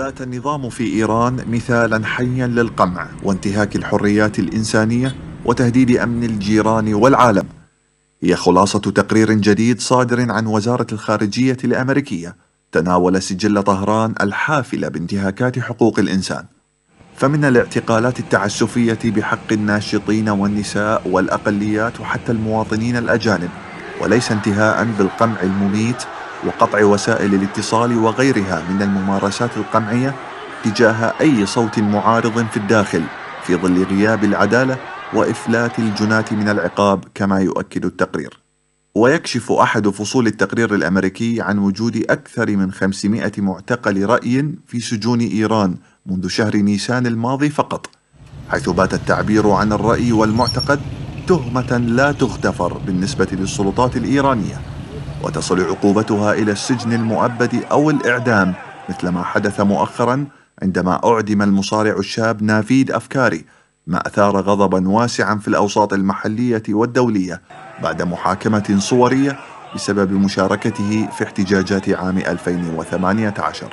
بات النظام في إيران مثالا حيا للقمع وانتهاك الحريات الإنسانية وتهديد أمن الجيران والعالم هي خلاصة تقرير جديد صادر عن وزارة الخارجية الأمريكية تناول سجل طهران الحافلة بانتهاكات حقوق الإنسان فمن الاعتقالات التعسفية بحق الناشطين والنساء والأقليات وحتى المواطنين الأجانب وليس انتهاء بالقمع المميت وقطع وسائل الاتصال وغيرها من الممارسات القمعية تجاه أي صوت معارض في الداخل في ظل غياب العدالة وإفلات الجنات من العقاب كما يؤكد التقرير ويكشف أحد فصول التقرير الأمريكي عن وجود أكثر من 500 معتقل رأي في سجون إيران منذ شهر نيسان الماضي فقط حيث بات التعبير عن الرأي والمعتقد تهمة لا تغتفر بالنسبة للسلطات الإيرانية وتصل عقوبتها إلى السجن المؤبد أو الإعدام مثل ما حدث مؤخرا عندما أعدم المصارع الشاب نافيد أفكاري ما أثار غضبا واسعا في الأوساط المحلية والدولية بعد محاكمة صورية بسبب مشاركته في احتجاجات عام 2018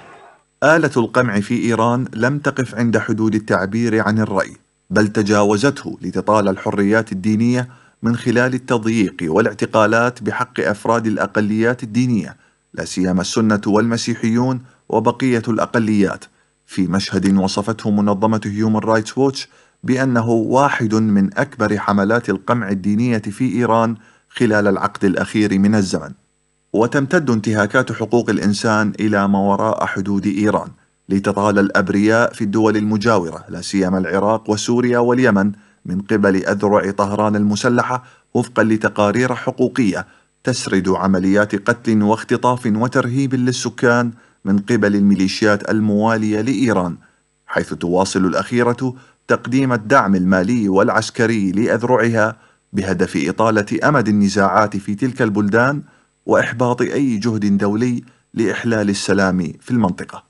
آلة القمع في إيران لم تقف عند حدود التعبير عن الرأي بل تجاوزته لتطال الحريات الدينية من خلال التضييق والاعتقالات بحق افراد الاقليات الدينيه لا سيما السنه والمسيحيون وبقيه الاقليات في مشهد وصفته منظمه هيومن رايتس ووتش بانه واحد من اكبر حملات القمع الدينيه في ايران خلال العقد الاخير من الزمن وتمتد انتهاكات حقوق الانسان الى ما وراء حدود ايران لتطال الابرياء في الدول المجاوره لا سيما العراق وسوريا واليمن من قبل أذرع طهران المسلحة وفقا لتقارير حقوقية تسرد عمليات قتل واختطاف وترهيب للسكان من قبل الميليشيات الموالية لإيران حيث تواصل الأخيرة تقديم الدعم المالي والعسكري لأذرعها بهدف إطالة أمد النزاعات في تلك البلدان وإحباط أي جهد دولي لإحلال السلام في المنطقة